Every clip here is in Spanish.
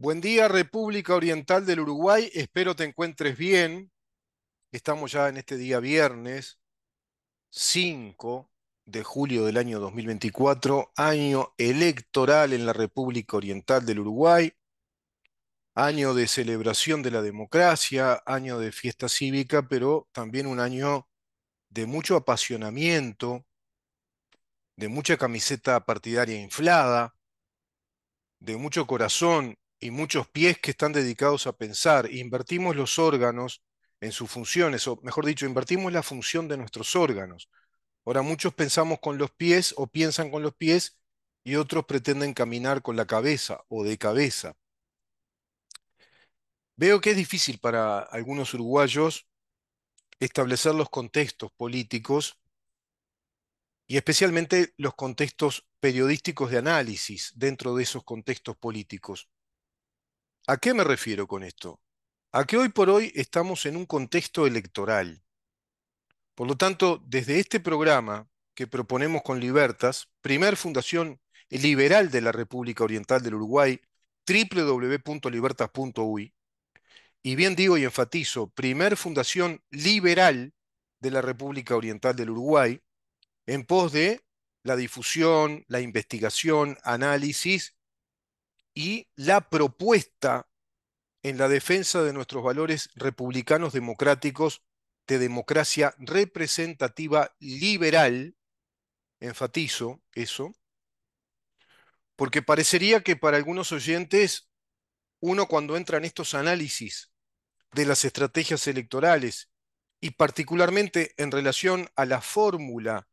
Buen día, República Oriental del Uruguay. Espero te encuentres bien. Estamos ya en este día viernes 5 de julio del año 2024, año electoral en la República Oriental del Uruguay, año de celebración de la democracia, año de fiesta cívica, pero también un año de mucho apasionamiento, de mucha camiseta partidaria inflada, de mucho corazón y muchos pies que están dedicados a pensar. Invertimos los órganos en sus funciones, o mejor dicho, invertimos la función de nuestros órganos. Ahora muchos pensamos con los pies o piensan con los pies y otros pretenden caminar con la cabeza o de cabeza. Veo que es difícil para algunos uruguayos establecer los contextos políticos y especialmente los contextos periodísticos de análisis dentro de esos contextos políticos. ¿A qué me refiero con esto? A que hoy por hoy estamos en un contexto electoral. Por lo tanto, desde este programa que proponemos con Libertas, primer fundación liberal de la República Oriental del Uruguay, www.libertas.uy, y bien digo y enfatizo, primer fundación liberal de la República Oriental del Uruguay, en pos de la difusión, la investigación, análisis y la propuesta en la defensa de nuestros valores republicanos democráticos de democracia representativa liberal, enfatizo eso, porque parecería que para algunos oyentes, uno cuando entra en estos análisis de las estrategias electorales y particularmente en relación a la fórmula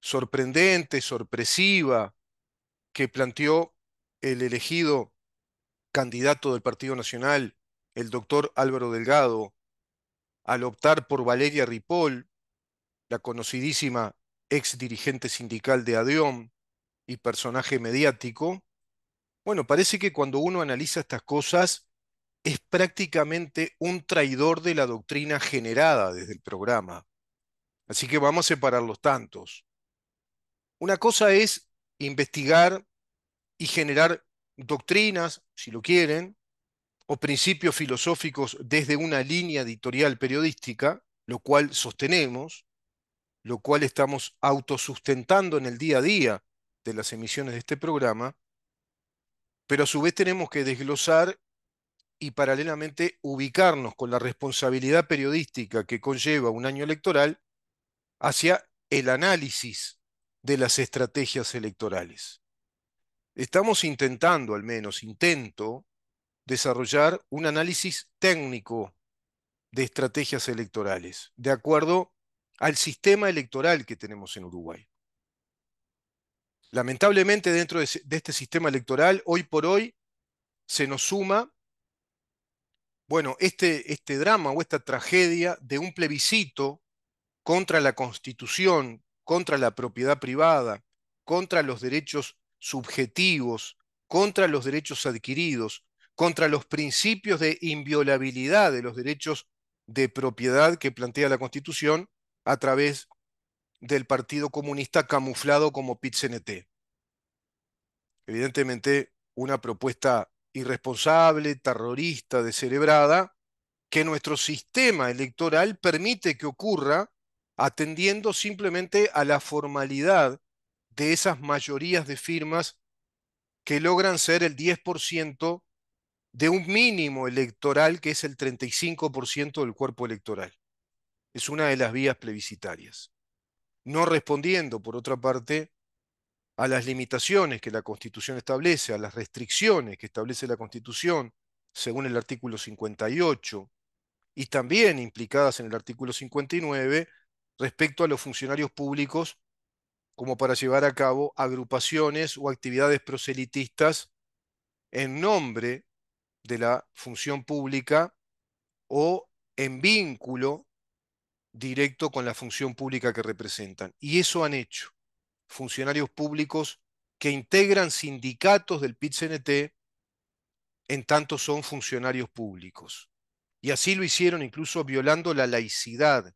sorprendente, sorpresiva, que planteó el elegido candidato del Partido Nacional, el doctor Álvaro Delgado, al optar por Valeria Ripoll, la conocidísima ex dirigente sindical de Adeón y personaje mediático, bueno, parece que cuando uno analiza estas cosas es prácticamente un traidor de la doctrina generada desde el programa. Así que vamos a separar los tantos. Una cosa es investigar y generar doctrinas, si lo quieren, o principios filosóficos desde una línea editorial periodística, lo cual sostenemos, lo cual estamos autosustentando en el día a día de las emisiones de este programa, pero a su vez tenemos que desglosar y paralelamente ubicarnos con la responsabilidad periodística que conlleva un año electoral hacia el análisis de las estrategias electorales estamos intentando, al menos intento, desarrollar un análisis técnico de estrategias electorales, de acuerdo al sistema electoral que tenemos en Uruguay. Lamentablemente dentro de, este sistema electoral, hoy por hoy, se nos suma, bueno, este, este drama o esta tragedia de un plebiscito contra la constitución, contra la propiedad privada, contra los derechos subjetivos, contra los derechos adquiridos, contra los principios de inviolabilidad de los derechos de propiedad que plantea la Constitución a través del Partido Comunista camuflado como pit Evidentemente, una propuesta irresponsable, terrorista, descerebrada, que nuestro sistema electoral permite que ocurra atendiendo simplemente a la formalidad de esas mayorías de firmas que logran ser el 10% de un mínimo electoral que es el 35% del cuerpo electoral. Es una de las vías plebiscitarias. No respondiendo, por otra parte, a las limitaciones que la Constitución establece, a las restricciones que establece la Constitución, según el artículo 58, y también implicadas en el artículo 59, respecto a los funcionarios públicos como para llevar a cabo agrupaciones o actividades proselitistas en nombre de la función pública o en vínculo directo con la función pública que representan. Y eso han hecho funcionarios públicos que integran sindicatos del pit en tanto son funcionarios públicos. Y así lo hicieron incluso violando la laicidad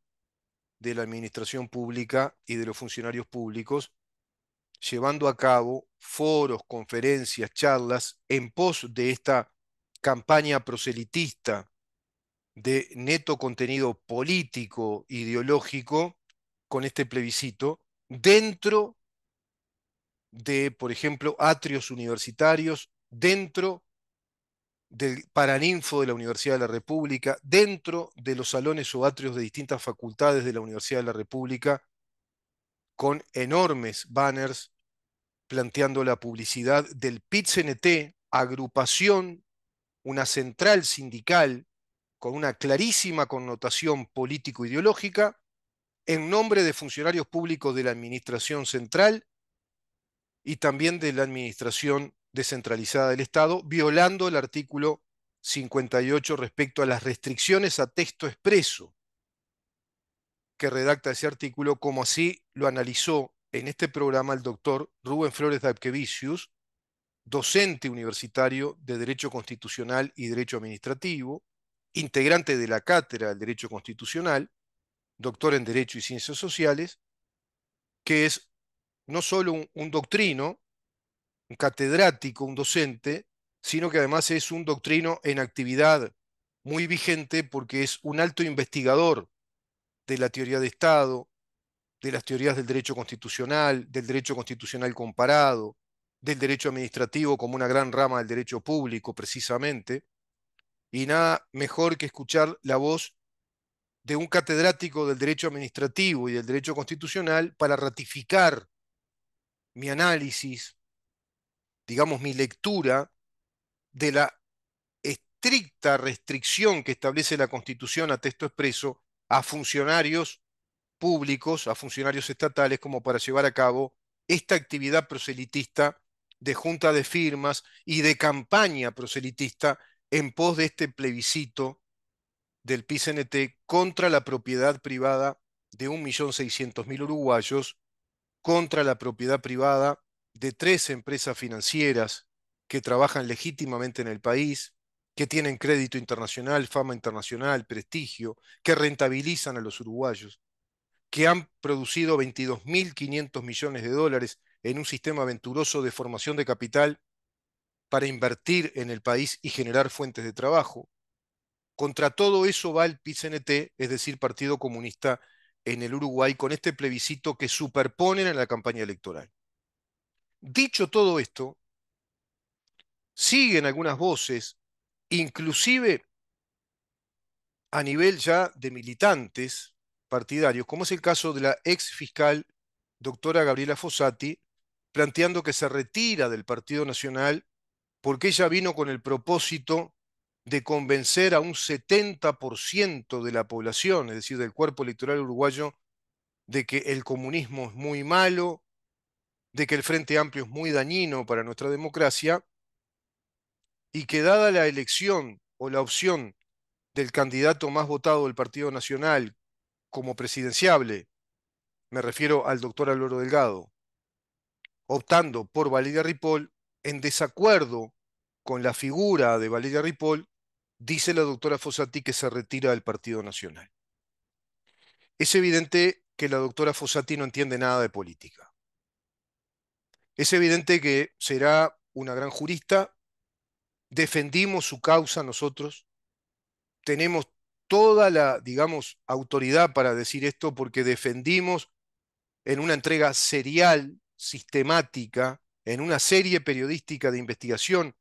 de la administración pública y de los funcionarios públicos, llevando a cabo foros, conferencias, charlas en pos de esta campaña proselitista de neto contenido político, ideológico, con este plebiscito, dentro de, por ejemplo, atrios universitarios, dentro del Paraninfo de la Universidad de la República, dentro de los salones o atrios de distintas facultades de la Universidad de la República, con enormes banners planteando la publicidad del PIT-CNT, agrupación, una central sindical con una clarísima connotación político-ideológica, en nombre de funcionarios públicos de la Administración Central y también de la Administración descentralizada del Estado, violando el artículo 58 respecto a las restricciones a texto expreso que redacta ese artículo, como así lo analizó en este programa el doctor Rubén Flores Abquevicius docente universitario de Derecho Constitucional y Derecho Administrativo, integrante de la Cátedra del Derecho Constitucional, doctor en Derecho y Ciencias Sociales, que es no solo un doctrino, un catedrático, un docente, sino que además es un doctrino en actividad muy vigente porque es un alto investigador de la teoría de Estado, de las teorías del derecho constitucional, del derecho constitucional comparado, del derecho administrativo como una gran rama del derecho público precisamente, y nada mejor que escuchar la voz de un catedrático del derecho administrativo y del derecho constitucional para ratificar mi análisis, digamos, mi lectura de la estricta restricción que establece la Constitución a texto expreso a funcionarios públicos, a funcionarios estatales, como para llevar a cabo esta actividad proselitista de junta de firmas y de campaña proselitista en pos de este plebiscito del PCNT contra la propiedad privada de 1.600.000 uruguayos, contra la propiedad privada de tres empresas financieras que trabajan legítimamente en el país, que tienen crédito internacional, fama internacional, prestigio, que rentabilizan a los uruguayos, que han producido 22.500 millones de dólares en un sistema aventuroso de formación de capital para invertir en el país y generar fuentes de trabajo. Contra todo eso va el PCNT, es decir, Partido Comunista en el Uruguay, con este plebiscito que superponen en la campaña electoral. Dicho todo esto, siguen algunas voces, inclusive a nivel ya de militantes partidarios, como es el caso de la ex fiscal doctora Gabriela Fossati, planteando que se retira del Partido Nacional porque ella vino con el propósito de convencer a un 70% de la población, es decir, del cuerpo electoral uruguayo, de que el comunismo es muy malo, de que el Frente Amplio es muy dañino para nuestra democracia y que dada la elección o la opción del candidato más votado del Partido Nacional como presidenciable, me refiero al doctor Álvaro Delgado, optando por Valeria Ripoll, en desacuerdo con la figura de Valeria Ripoll, dice la doctora Fossati que se retira del Partido Nacional. Es evidente que la doctora Fossati no entiende nada de política. Es evidente que será una gran jurista, defendimos su causa nosotros, tenemos toda la, digamos, autoridad para decir esto porque defendimos en una entrega serial, sistemática, en una serie periodística de investigación,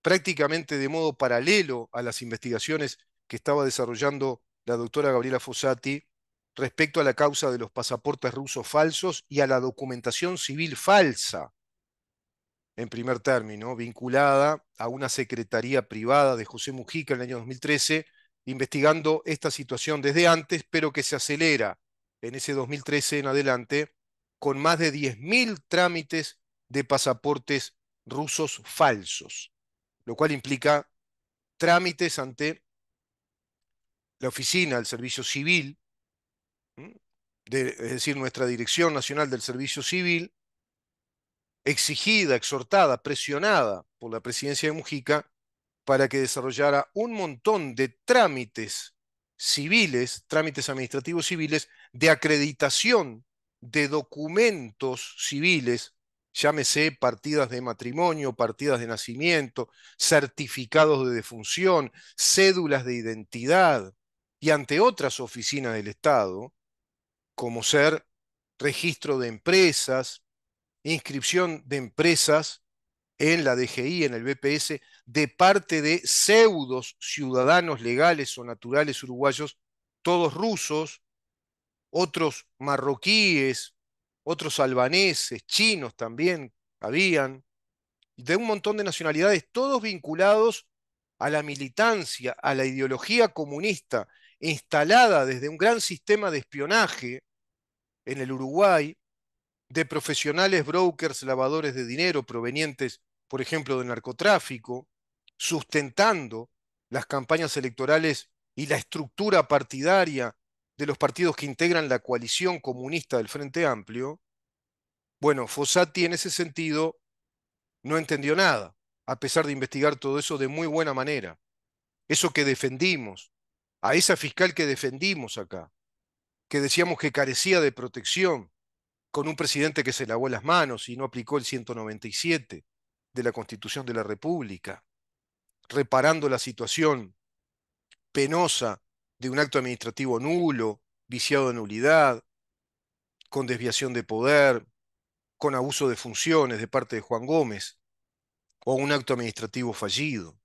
prácticamente de modo paralelo a las investigaciones que estaba desarrollando la doctora Gabriela Fossati, respecto a la causa de los pasaportes rusos falsos y a la documentación civil falsa, en primer término, vinculada a una secretaría privada de José Mujica en el año 2013, investigando esta situación desde antes, pero que se acelera en ese 2013 en adelante con más de 10.000 trámites de pasaportes rusos falsos, lo cual implica trámites ante la oficina del Servicio Civil es decir, nuestra Dirección Nacional del Servicio Civil, exigida, exhortada, presionada por la presidencia de Mujica para que desarrollara un montón de trámites civiles, trámites administrativos civiles, de acreditación de documentos civiles, llámese partidas de matrimonio, partidas de nacimiento, certificados de defunción, cédulas de identidad, y ante otras oficinas del Estado, como ser registro de empresas, inscripción de empresas en la DGI, en el BPS, de parte de pseudos ciudadanos legales o naturales uruguayos, todos rusos, otros marroquíes, otros albaneses, chinos también habían, de un montón de nacionalidades, todos vinculados a la militancia, a la ideología comunista, instalada desde un gran sistema de espionaje en el Uruguay de profesionales brokers lavadores de dinero provenientes, por ejemplo, del narcotráfico, sustentando las campañas electorales y la estructura partidaria de los partidos que integran la coalición comunista del Frente Amplio, bueno, Fossati en ese sentido no entendió nada, a pesar de investigar todo eso de muy buena manera. Eso que defendimos, a esa fiscal que defendimos acá, que decíamos que carecía de protección, con un presidente que se lavó las manos y no aplicó el 197 de la Constitución de la República, reparando la situación penosa de un acto administrativo nulo, viciado de nulidad, con desviación de poder, con abuso de funciones de parte de Juan Gómez, o un acto administrativo fallido,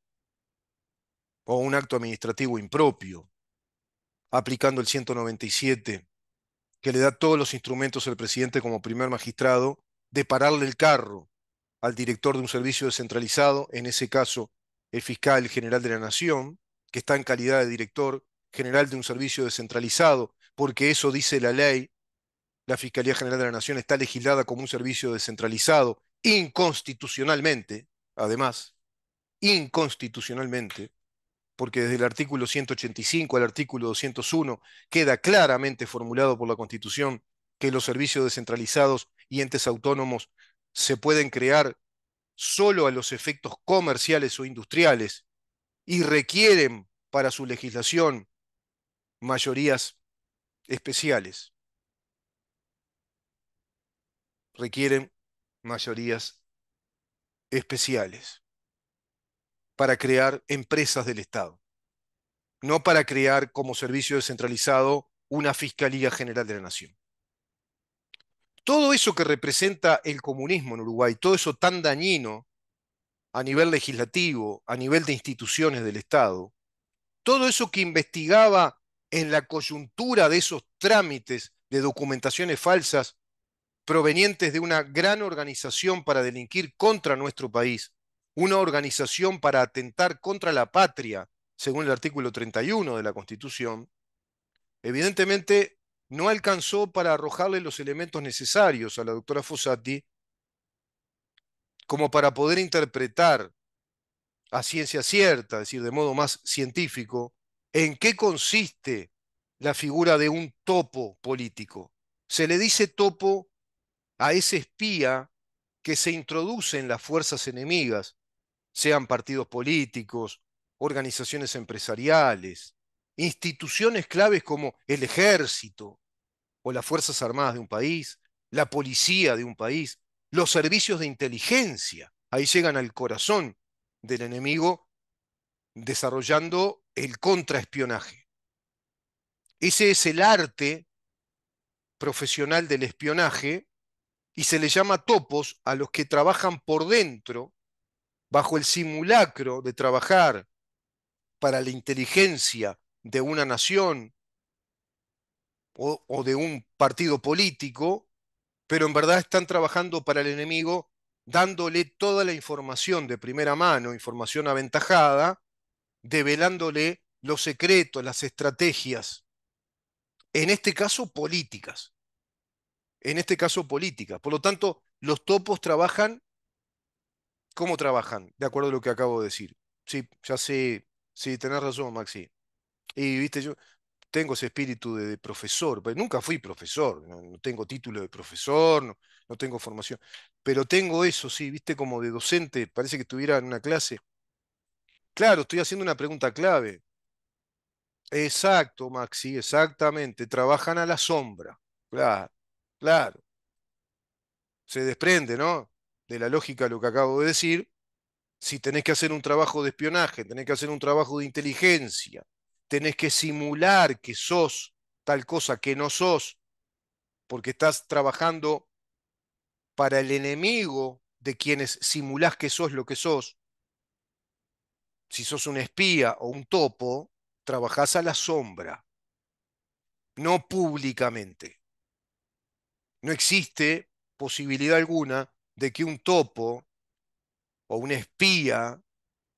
o un acto administrativo impropio, aplicando el 197, que le da todos los instrumentos al presidente como primer magistrado de pararle el carro al director de un servicio descentralizado, en ese caso el fiscal general de la Nación, que está en calidad de director general de un servicio descentralizado, porque eso dice la ley, la Fiscalía General de la Nación está legislada como un servicio descentralizado, inconstitucionalmente, además, inconstitucionalmente, porque desde el artículo 185 al artículo 201 queda claramente formulado por la Constitución que los servicios descentralizados y entes autónomos se pueden crear solo a los efectos comerciales o industriales y requieren para su legislación mayorías especiales. Requieren mayorías especiales para crear empresas del Estado, no para crear como servicio descentralizado una Fiscalía General de la Nación. Todo eso que representa el comunismo en Uruguay, todo eso tan dañino a nivel legislativo, a nivel de instituciones del Estado, todo eso que investigaba en la coyuntura de esos trámites de documentaciones falsas provenientes de una gran organización para delinquir contra nuestro país, una organización para atentar contra la patria, según el artículo 31 de la Constitución, evidentemente no alcanzó para arrojarle los elementos necesarios a la doctora Fossati como para poder interpretar a ciencia cierta, es decir, de modo más científico, en qué consiste la figura de un topo político. Se le dice topo a ese espía que se introduce en las fuerzas enemigas sean partidos políticos, organizaciones empresariales, instituciones claves como el ejército o las Fuerzas Armadas de un país, la policía de un país, los servicios de inteligencia. Ahí llegan al corazón del enemigo desarrollando el contraespionaje. Ese es el arte profesional del espionaje y se le llama topos a los que trabajan por dentro bajo el simulacro de trabajar para la inteligencia de una nación o, de un partido político, pero en verdad están trabajando para el enemigo dándole toda la información de primera mano, información aventajada, develándole los secretos, las estrategias, en este caso políticas, en este caso políticas. Por lo tanto, los topos trabajan cómo trabajan, de acuerdo a lo que acabo de decir. Sí, ya sé, sí, tenés razón, Maxi. Y viste, yo tengo ese espíritu de, profesor, pero pues, nunca fui profesor, no, tengo título de profesor, no, tengo formación, pero tengo eso, sí, viste, como de docente, parece que estuviera en una clase. Claro, estoy haciendo una pregunta clave. Exacto, Maxi, exactamente, trabajan a la sombra, claro, claro. Se desprende, ¿no? de la lógica lo que acabo de decir, si tenés que hacer un trabajo de espionaje, tenés que hacer un trabajo de inteligencia, tenés que simular que sos tal cosa que no sos, porque estás trabajando para el enemigo de quienes simulás que sos lo que sos. Si sos un espía o un topo, trabajás a la sombra, no públicamente. No existe posibilidad alguna de que un topo o un espía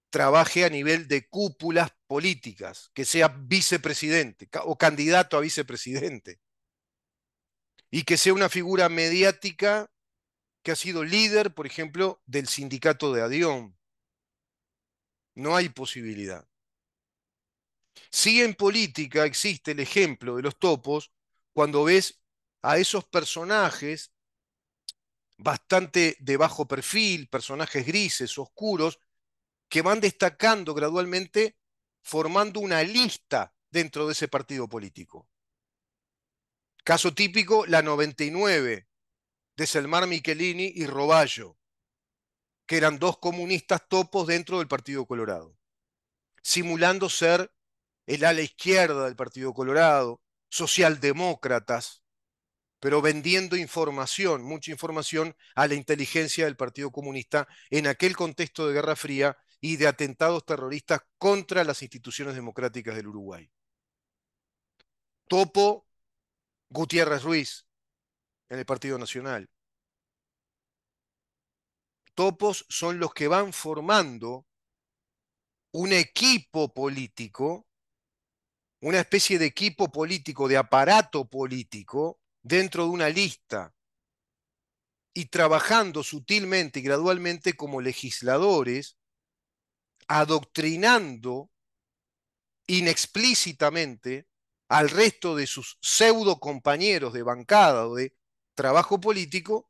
trabaje a nivel de cúpulas políticas, que sea vicepresidente o candidato a vicepresidente, y que sea una figura mediática que ha sido líder, por ejemplo, del sindicato de Adión. No hay posibilidad. Si en política existe el ejemplo de los topos cuando ves a esos personajes bastante de bajo perfil, personajes grises, oscuros, que van destacando gradualmente formando una lista dentro de ese partido político. Caso típico, la 99 de Selmar Michelini y Roballo, que eran dos comunistas topos dentro del Partido Colorado, simulando ser el ala izquierda del Partido Colorado, socialdemócratas, pero vendiendo información, mucha información, a la inteligencia del Partido Comunista en aquel contexto de Guerra Fría y de atentados terroristas contra las instituciones democráticas del Uruguay. Topo Gutiérrez Ruiz en el Partido Nacional. Topos son los que van formando un equipo político, una especie de equipo político, de aparato político, dentro de una lista y trabajando sutilmente y gradualmente como legisladores, adoctrinando inexplícitamente al resto de sus pseudo compañeros de bancada o de trabajo político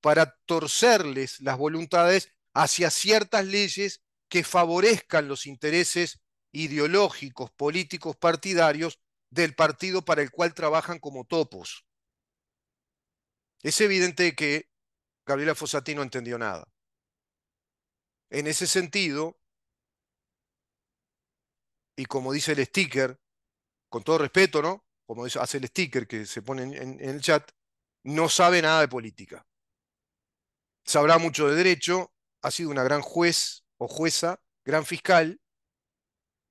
para torcerles las voluntades hacia ciertas leyes que favorezcan los intereses ideológicos, políticos, partidarios del partido para el cual trabajan como topos. Es evidente que Gabriela Fossati no entendió nada. En ese sentido, y como dice el sticker, con todo respeto, ¿no? Como hace el sticker que se pone en, el chat, no sabe nada de política. Sabrá mucho de derecho, ha sido una gran juez o jueza, gran fiscal,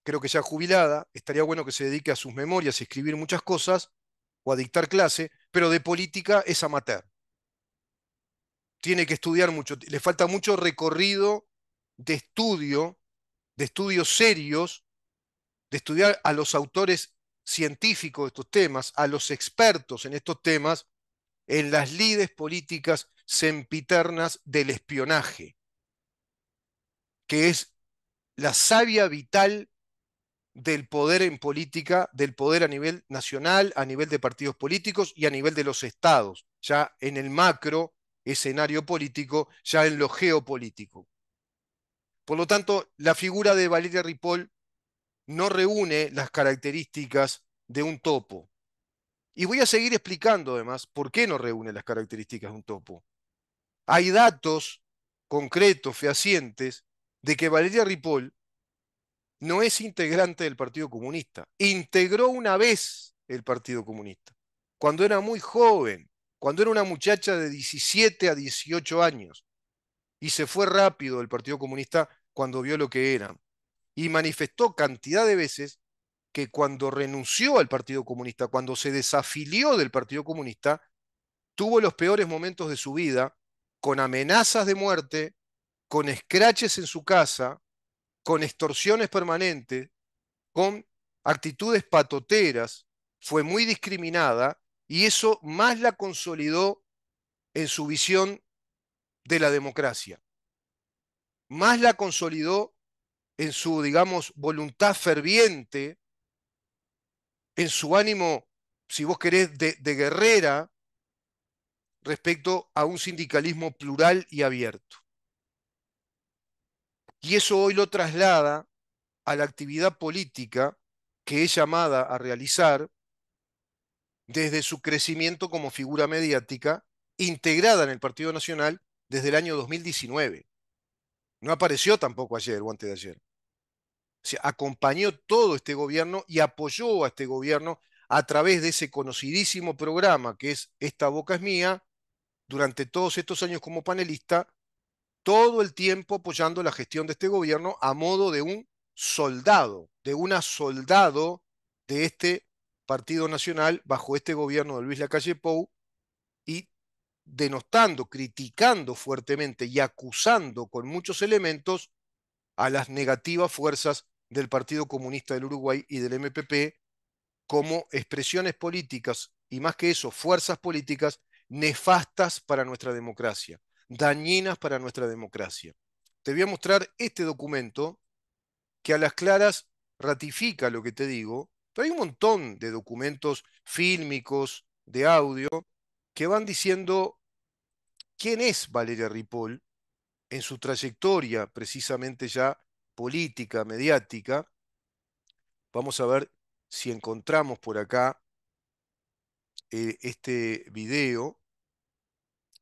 creo que ya jubilada, estaría bueno que se dedique a sus memorias y escribir muchas cosas o a dictar clase, pero de política es amateur. Tiene que estudiar mucho, le falta mucho recorrido de estudio, de estudios serios, de estudiar a los autores científicos de estos temas, a los expertos en estos temas, en las lides políticas sempiternas del espionaje, que es la savia vital del poder en política, del poder a nivel nacional, a nivel de partidos políticos y a nivel de los estados, ya en el macro escenario político, ya en lo geopolítico. Por lo tanto, la figura de Valeria Ripoll no reúne las características de un topo. Y voy a seguir explicando además por qué no reúne las características de un topo. Hay datos concretos, fehacientes, de que Valeria Ripoll no es integrante del Partido Comunista. Integró una vez el Partido Comunista, cuando era muy joven, cuando era una muchacha de 17 a 18 años. Y se fue rápido del Partido Comunista cuando vio lo que era. Y manifestó cantidad de veces que cuando renunció al Partido Comunista, cuando se desafilió del Partido Comunista, tuvo los peores momentos de su vida, con amenazas de muerte, con escraches en su casa, con extorsiones permanentes, con actitudes patoteras, fue muy discriminada y eso más la consolidó en su visión de la democracia, más la consolidó en su, digamos, voluntad ferviente, en su ánimo, si vos querés, de, de guerrera respecto a un sindicalismo plural y abierto. Y eso hoy lo traslada a la actividad política que es llamada a realizar desde su crecimiento como figura mediática, integrada en el Partido Nacional desde el año 2019. No apareció tampoco ayer o antes de ayer. O sea, acompañó todo este gobierno y apoyó a este gobierno a través de ese conocidísimo programa que es Esta boca es mía, durante todos estos años como panelista todo el tiempo apoyando la gestión de este gobierno a modo de un soldado, de una soldado de este Partido Nacional bajo este gobierno de Luis Lacalle Pou y denostando, criticando fuertemente y acusando con muchos elementos a las negativas fuerzas del Partido Comunista del Uruguay y del MPP como expresiones políticas y más que eso, fuerzas políticas nefastas para nuestra democracia dañinas para nuestra democracia. Te voy a mostrar este documento que a las claras ratifica lo que te digo, pero hay un montón de documentos fílmicos, de audio, que van diciendo quién es Valeria Ripoll en su trayectoria precisamente ya política, mediática. Vamos a ver si encontramos por acá eh, este video.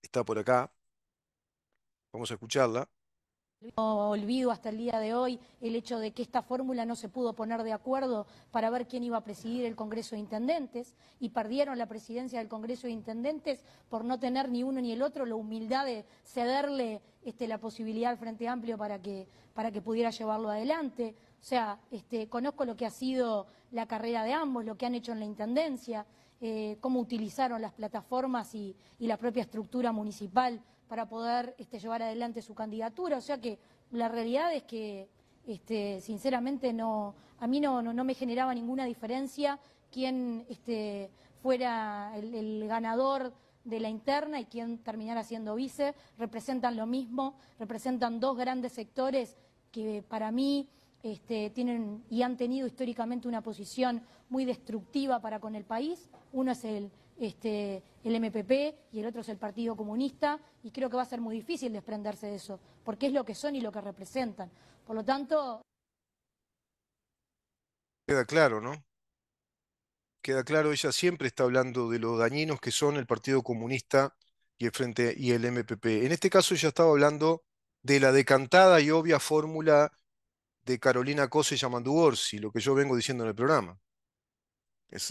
Está por acá. Vamos a escucharla. No olvido hasta el día de hoy el hecho de que esta fórmula no se pudo poner de acuerdo para ver quién iba a presidir el Congreso de Intendentes y perdieron la presidencia del Congreso de Intendentes por no tener ni uno ni el otro la humildad de cederle este, la posibilidad al Frente Amplio para que, para que pudiera llevarlo adelante. O sea, este, conozco lo que ha sido la carrera de ambos, lo que han hecho en la Intendencia, eh, cómo utilizaron las plataformas y la propia estructura municipal para poder este, llevar adelante su candidatura. O sea que la realidad es que, este, sinceramente, no, a mí no, me generaba ninguna diferencia quién este, fuera el, ganador de la interna y quién terminara siendo vice. Representan lo mismo, representan dos grandes sectores que para mí... tienen y han tenido históricamente una posición muy destructiva para con el país. Uno es el este, el MPP y el otro es el Partido Comunista y creo que va a ser muy difícil desprenderse de eso, porque es lo que son y lo que representan. Por lo tanto... Queda claro, ¿no? Queda claro, ella siempre está hablando de los dañinos que son el Partido Comunista y el Frente y el MPP. En este caso ella estaba hablando de la decantada y obvia fórmula de Carolina Cose y Orsi, lo que yo vengo diciendo en el programa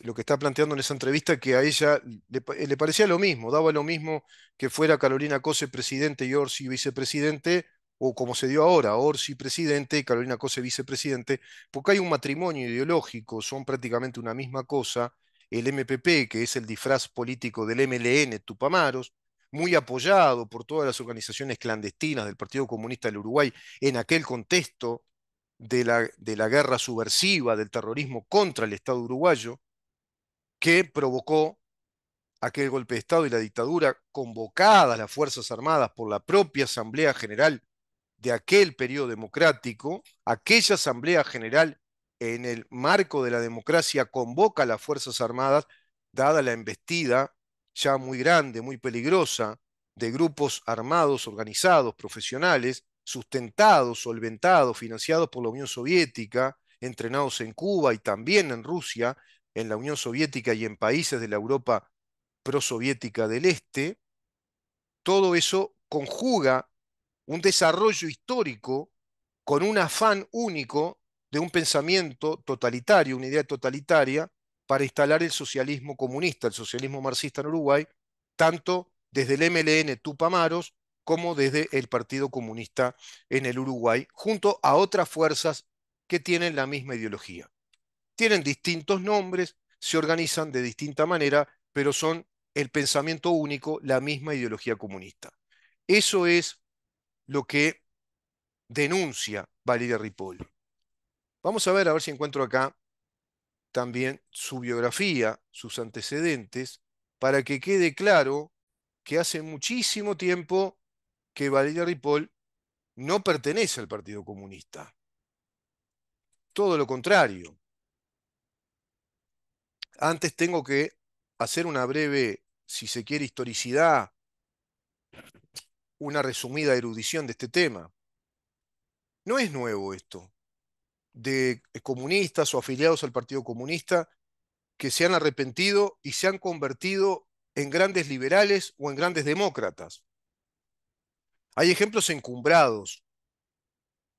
lo que está planteando en esa entrevista que a ella le, eh, le parecía lo mismo, daba lo mismo que fuera Carolina Cose presidente y Orsi vicepresidente, o como se dio ahora, Orsi presidente y Carolina Cose vicepresidente, porque hay un matrimonio ideológico, son prácticamente una misma cosa, el MPP, que es el disfraz político del MLN Tupamaros, muy apoyado por todas las organizaciones clandestinas del Partido Comunista del Uruguay en aquel contexto de la, guerra subversiva, del terrorismo contra el Estado uruguayo, que provocó aquel golpe de Estado y la dictadura convocadas las Fuerzas Armadas por la propia Asamblea General de aquel periodo democrático, aquella Asamblea General en el marco de la democracia convoca a las Fuerzas Armadas, dada la embestida ya muy grande, muy peligrosa, de grupos armados, organizados, profesionales, sustentados, solventados, financiados por la Unión Soviética, entrenados en Cuba y también en Rusia, en la Unión Soviética y en países de la Europa prosoviética del Este, todo eso conjuga un desarrollo histórico con un afán único de un pensamiento totalitario, una idea totalitaria, para instalar el socialismo comunista, el socialismo marxista en Uruguay, tanto desde el MLN Tupamaros como desde el Partido Comunista en el Uruguay, junto a otras fuerzas que tienen la misma ideología. Tienen distintos nombres, se organizan de distinta manera, pero son el pensamiento único, la misma ideología comunista. Eso es lo que denuncia Valeria Ripoll. Vamos a ver, a ver si encuentro acá también su biografía, sus antecedentes, para que quede claro que hace muchísimo tiempo que Valeria Ripoll no pertenece al Partido Comunista. Todo lo contrario. Antes tengo que hacer una breve, si se quiere, historicidad, una resumida erudición de este tema. No es nuevo esto, de comunistas o afiliados al Partido Comunista que se han arrepentido y se han convertido en grandes liberales o en grandes demócratas. Hay ejemplos encumbrados.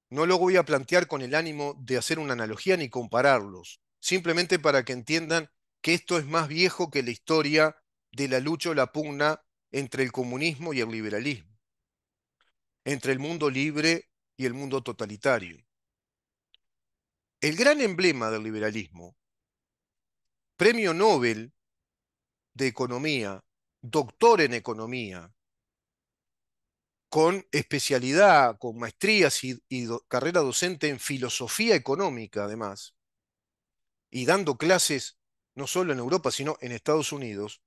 No lo voy a plantear con el ánimo de hacer una analogía ni compararlos, simplemente para que entiendan que esto es más viejo que la historia de la lucha o la pugna entre el comunismo y el liberalismo, entre el mundo libre y el mundo totalitario. El gran emblema del liberalismo, premio Nobel de Economía, doctor en Economía, con especialidad, con maestrías y, carrera docente en filosofía económica, además, y dando clases no solo en Europa, sino en Estados Unidos,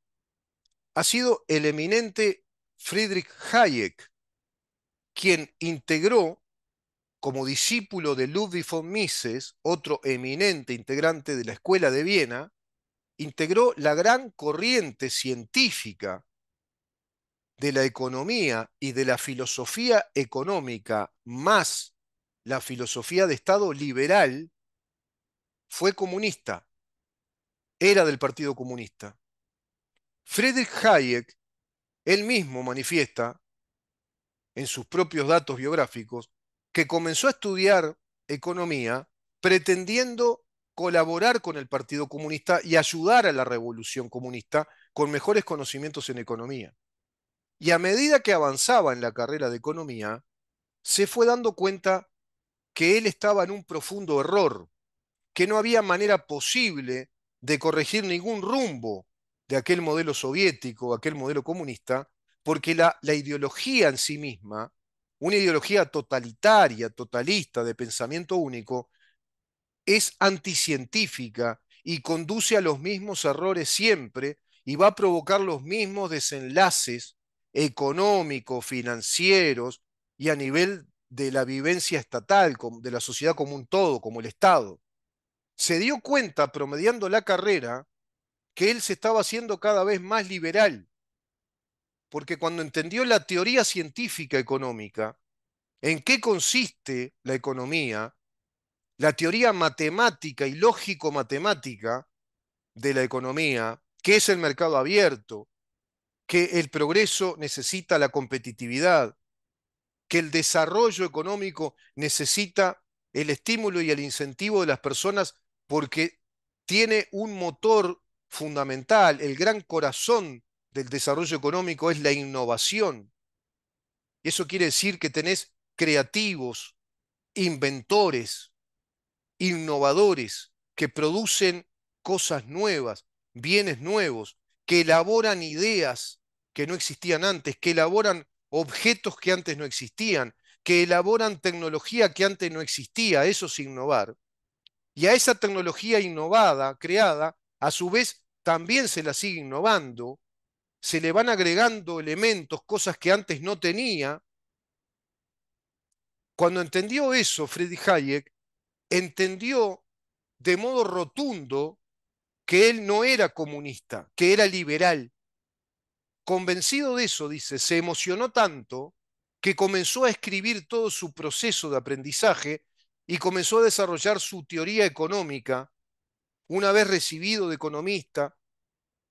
ha sido el eminente Friedrich Hayek, quien integró como discípulo de Ludwig von Mises, otro eminente integrante de la Escuela de Viena, integró la gran corriente científica de la economía y de la filosofía económica más la filosofía de Estado liberal fue comunista, era del Partido Comunista. Friedrich Hayek, él mismo manifiesta en sus propios datos biográficos que comenzó a estudiar economía pretendiendo colaborar con el Partido Comunista y ayudar a la revolución comunista con mejores conocimientos en economía. Y a medida que avanzaba en la carrera de economía, se fue dando cuenta que él estaba en un profundo error, que no había manera posible de corregir ningún rumbo de aquel modelo soviético, aquel modelo comunista, porque la, la ideología en sí misma, una ideología totalitaria, totalista, de pensamiento único, es anticientífica y conduce a los mismos errores siempre y va a provocar los mismos desenlaces económicos, financieros y a nivel de la vivencia estatal, de la sociedad como un todo, como el Estado. Se dio cuenta, promediando la carrera, que él se estaba haciendo cada vez más liberal, porque cuando entendió la teoría científica económica, en qué consiste la economía, la teoría matemática y lógico-matemática de la economía, que es el mercado abierto, que el progreso necesita la competitividad, que el desarrollo económico necesita el estímulo y el incentivo de las personas porque tiene un motor fundamental, el gran corazón del desarrollo económico es la innovación. Eso quiere decir que tenés creativos, inventores, innovadores que producen cosas nuevas, bienes nuevos, que elaboran ideas que no existían antes, que elaboran objetos que antes no existían, que elaboran tecnología que antes no existía, eso es innovar. Y a esa tecnología innovada, creada, a su vez también se la sigue innovando, se le van agregando elementos, cosas que antes no tenía. Cuando entendió eso, Friedrich Hayek entendió de modo rotundo que él no era comunista, que era liberal, Convencido de eso, dice, se emocionó tanto que comenzó a escribir todo su proceso de aprendizaje y comenzó a desarrollar su teoría económica una vez recibido de economista,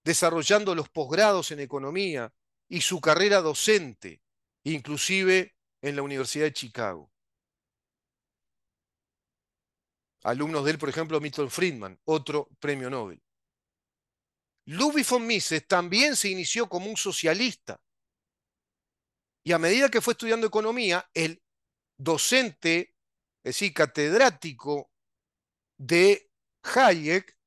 desarrollando los posgrados en economía y su carrera docente, inclusive en la Universidad de Chicago. Alumnos de él, por ejemplo, Milton Friedman, otro premio Nobel. Ludwig von Mises también se inició como un socialista. Y a medida que fue estudiando economía, el docente, es decir, catedrático de Hayek,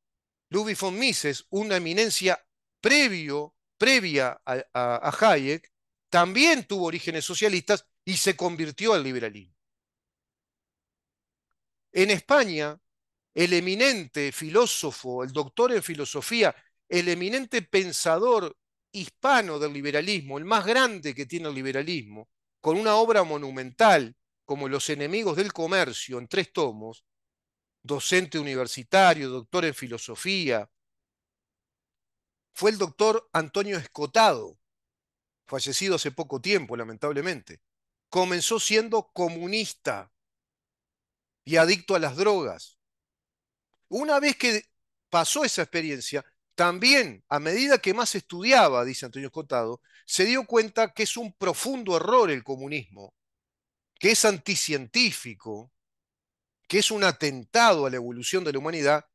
Ludwig von Mises, una eminencia previo, previa a, Hayek, también tuvo orígenes socialistas y se convirtió al liberalismo. En España, el eminente filósofo, el doctor en filosofía el eminente pensador hispano del liberalismo, el más grande que tiene el liberalismo, con una obra monumental como Los enemigos del comercio en tres tomos, docente universitario, doctor en filosofía, fue el doctor Antonio Escotado, fallecido hace poco tiempo, lamentablemente. Comenzó siendo comunista y adicto a las drogas. Una vez que pasó esa experiencia, también, a medida que más estudiaba, dice Antonio Escotado, se dio cuenta que es un profundo error el comunismo, que es anticientífico, que es un atentado a la evolución de la humanidad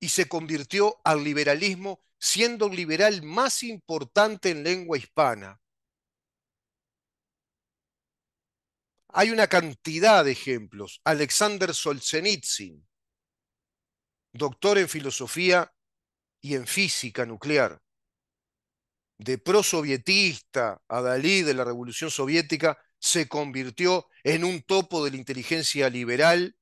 y se convirtió al liberalismo siendo el liberal más importante en lengua hispana. Hay una cantidad de ejemplos. Alexander Solzhenitsyn, doctor en filosofía y en física nuclear. De prosovietista a Dalí de la Revolución Soviética, se convirtió en un topo de la inteligencia liberal,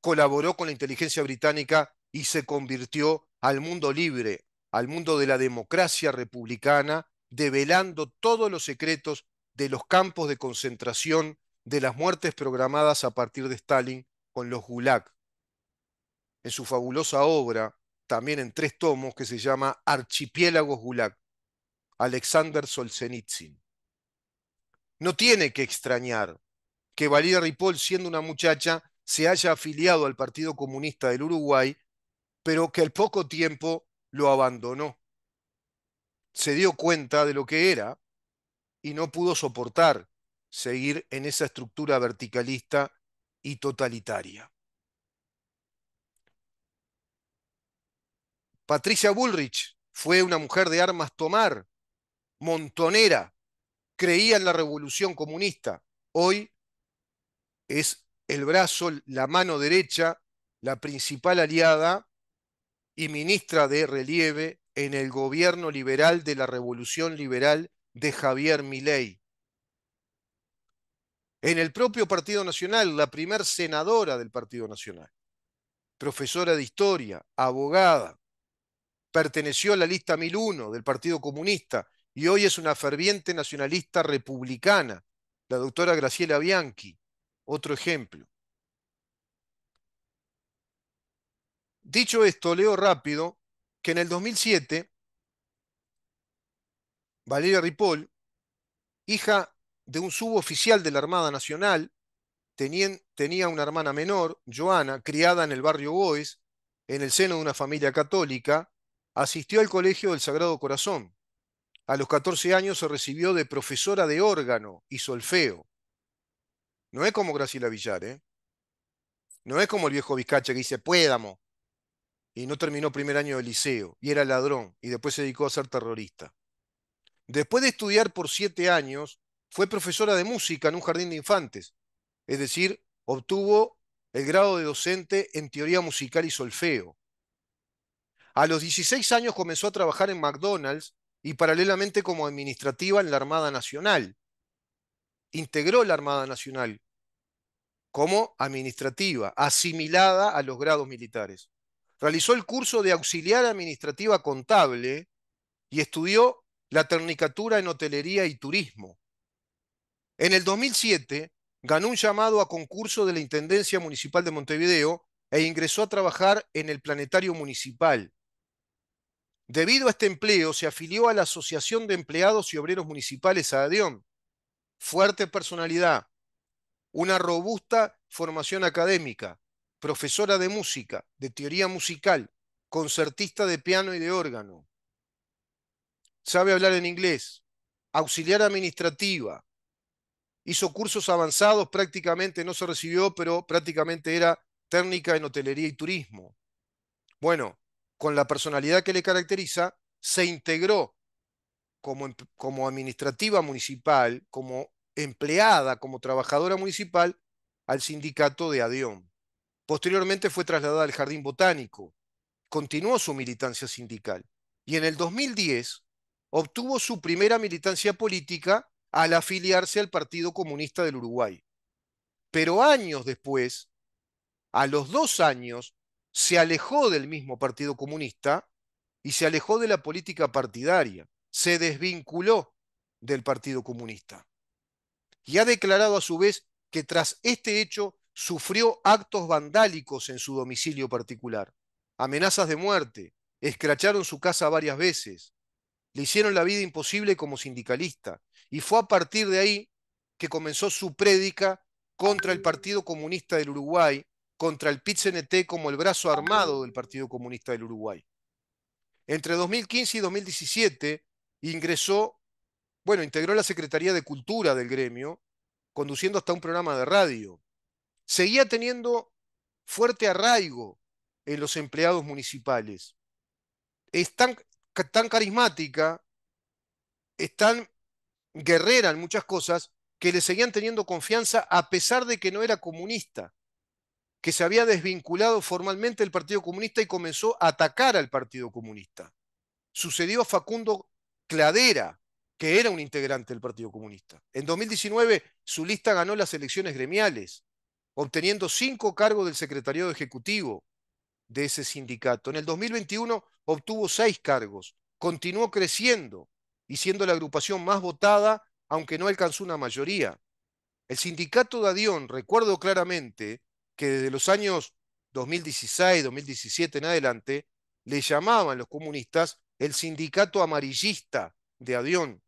colaboró con la inteligencia británica y se convirtió al mundo libre, al mundo de la democracia republicana, develando todos los secretos de los campos de concentración, de las muertes programadas a partir de Stalin con los Gulag. En su fabulosa obra, también en tres tomos, que se llama Archipiélago Gulag, Alexander Solzhenitsyn. No tiene que extrañar que Valeria Ripoll, siendo una muchacha, se haya afiliado al Partido Comunista del Uruguay, pero que al poco tiempo lo abandonó. Se dio cuenta de lo que era y no pudo soportar seguir en esa estructura verticalista y totalitaria. Patricia Bullrich fue una mujer de armas tomar, montonera, creía en la revolución comunista. Hoy es el brazo, la mano derecha, la principal aliada y ministra de relieve en el gobierno liberal de la revolución liberal de Javier Milei. En el propio Partido Nacional, la primer senadora del Partido Nacional, profesora de historia, abogada, perteneció a la lista 1001 del Partido Comunista y hoy es una ferviente nacionalista republicana, la doctora Graciela Bianchi, otro ejemplo. Dicho esto, leo rápido que en el 2007, Valeria Ripoll, hija de un suboficial de la Armada Nacional, tenía una hermana menor, Joana, criada en el barrio Bois, en el seno de una familia católica, Asistió al Colegio del Sagrado Corazón. A los 14 años se recibió de profesora de órgano y solfeo. No es como Graciela Villar, ¿eh? No es como el viejo Vizcacha que dice, puédamo. Y no terminó primer año de liceo y era ladrón y después se dedicó a ser terrorista. Después de estudiar por siete años, fue profesora de música en un jardín de infantes. Es decir, obtuvo el grado de docente en teoría musical y solfeo. A los 16 años comenzó a trabajar en McDonald's y paralelamente como administrativa en la Armada Nacional. Integró la Armada Nacional como administrativa, asimilada a los grados militares. Realizó el curso de auxiliar administrativa contable y estudió la Ternicatura en Hotelería y Turismo. En el 2007 ganó un llamado a concurso de la Intendencia Municipal de Montevideo e ingresó a trabajar en el Planetario Municipal. Debido a este empleo, se afilió a la Asociación de Empleados y Obreros Municipales Adión. Fuerte personalidad, una robusta formación académica, profesora de música, de teoría musical, concertista de piano y de órgano. Sabe hablar en inglés, auxiliar administrativa. Hizo cursos avanzados, prácticamente no se recibió, pero prácticamente era técnica en hotelería y turismo. Bueno, con la personalidad que le caracteriza, se integró em-, como, administrativa municipal, como empleada, como trabajadora municipal, al sindicato de Adión. Posteriormente fue trasladada al Jardín Botánico, continuó su militancia sindical y en el 2010 obtuvo su primera militancia política al afiliarse al Partido Comunista del Uruguay. Pero años después, a los dos años, se alejó del mismo Partido Comunista y se alejó de la política partidaria, se desvinculó del Partido Comunista. Y ha declarado a su vez que tras este hecho sufrió actos vandálicos en su domicilio particular, amenazas de muerte, escracharon su casa varias veces, le hicieron la vida imposible como sindicalista, y fue a partir de ahí que comenzó su prédica contra el Partido Comunista del Uruguay contra el pit cnt como el brazo ah, armado del Partido Comunista del Uruguay. Entre 2015 y 2017 ingresó, bueno, integró la Secretaría de Cultura del gremio, conduciendo hasta un programa de radio. Seguía teniendo fuerte arraigo en los empleados municipales. Es tan, tan carismática, es tan guerrera en muchas cosas, que le seguían teniendo confianza a pesar de que no era comunista que se había desvinculado formalmente del Partido Comunista y comenzó a atacar al Partido Comunista. Sucedió a Facundo Cladera, que era un integrante del Partido Comunista. En 2019, su lista ganó las elecciones gremiales, obteniendo cinco cargos del secretariado ejecutivo de ese sindicato. En el 2021 obtuvo seis cargos, continuó creciendo y siendo la agrupación más votada, aunque no alcanzó una mayoría. El sindicato de Adión, recuerdo claramente, que desde los años 2016, 2017 en adelante, le llamaban los comunistas el sindicato amarillista de Adión,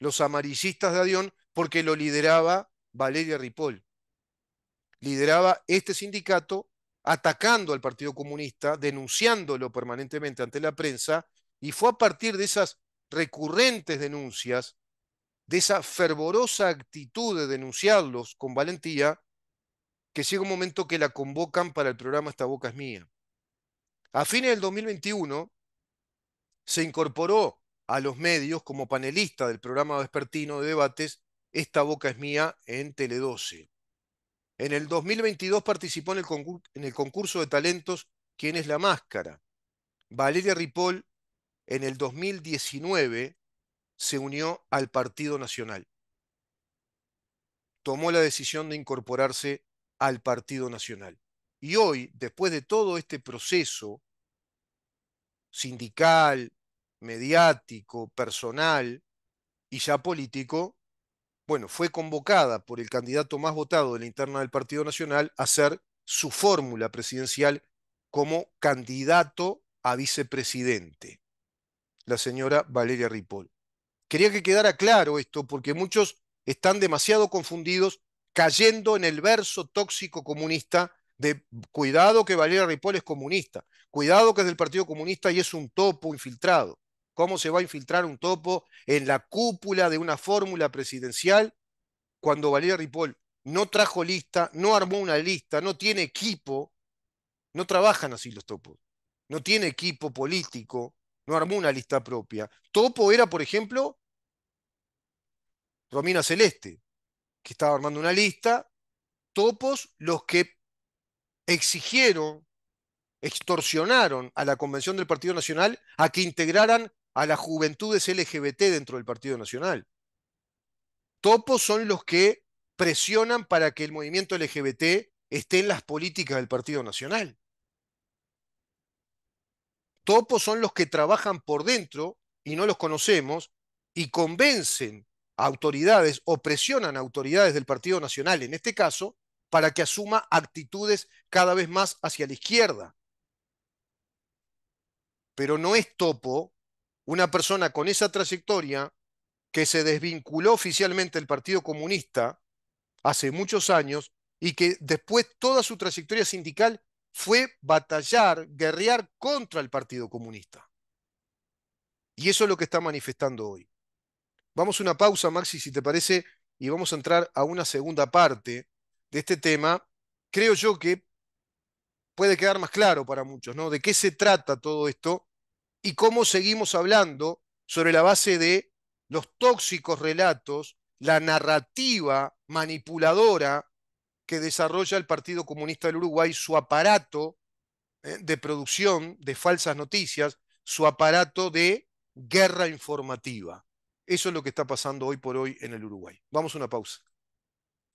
los amarillistas de Adión, porque lo lideraba Valeria Ripoll. Lideraba este sindicato atacando al Partido Comunista, denunciándolo permanentemente ante la prensa, y fue a partir de esas recurrentes denuncias, de esa fervorosa actitud de denunciarlos con valentía, que llega un momento que la convocan para el programa Esta Boca es Mía. A fines del 2021 se incorporó a los medios como panelista del programa vespertino de debates Esta Boca es Mía en Tele 12. En el 2022 participó en el, en el concurso de talentos ¿Quién es la máscara? Valeria Ripoll en el 2019 se unió al Partido Nacional. Tomó la decisión de incorporarse al Partido Nacional. Y hoy, después de todo este proceso sindical, mediático, personal y ya político, bueno, fue convocada por el candidato más votado de la interna del Partido Nacional a ser su fórmula presidencial como candidato a vicepresidente, la señora Valeria Ripoll. Quería que quedara claro esto porque muchos están demasiado confundidos cayendo en el verso tóxico comunista de cuidado que Valeria Ripoll es comunista, cuidado que es del Partido Comunista y es un topo infiltrado. ¿Cómo se va a infiltrar un topo en la cúpula de una fórmula presidencial cuando Valeria Ripoll no trajo lista, no armó una lista, no tiene equipo? No trabajan así los topos. No tiene equipo político, no armó una lista propia. Topo era, por ejemplo, Romina Celeste, que estaba armando una lista, topos los que exigieron, extorsionaron a la Convención del Partido Nacional a que integraran a las juventudes LGBT dentro del Partido Nacional. Topos son los que presionan para que el movimiento LGBT esté en las políticas del Partido Nacional. Topos son los que trabajan por dentro y no los conocemos y convencen autoridades o presionan autoridades del Partido Nacional, en este caso, para que asuma actitudes cada vez más hacia la izquierda. Pero no es topo una persona con esa trayectoria que se desvinculó oficialmente del Partido Comunista hace muchos años y que después toda su trayectoria sindical fue batallar, guerrear contra el Partido Comunista. Y eso es lo que está manifestando hoy. Vamos a una pausa, Maxi, si te parece, y vamos a entrar a una segunda parte de este tema. Creo yo que puede quedar más claro para muchos, ¿no? De qué se trata todo esto y cómo seguimos hablando sobre la base de los tóxicos relatos, la narrativa manipuladora que desarrolla el Partido Comunista del Uruguay, su aparato eh, de producción de falsas noticias, su aparato de guerra informativa. Eso es lo que está pasando hoy por hoy en el Uruguay. Vamos a una pausa.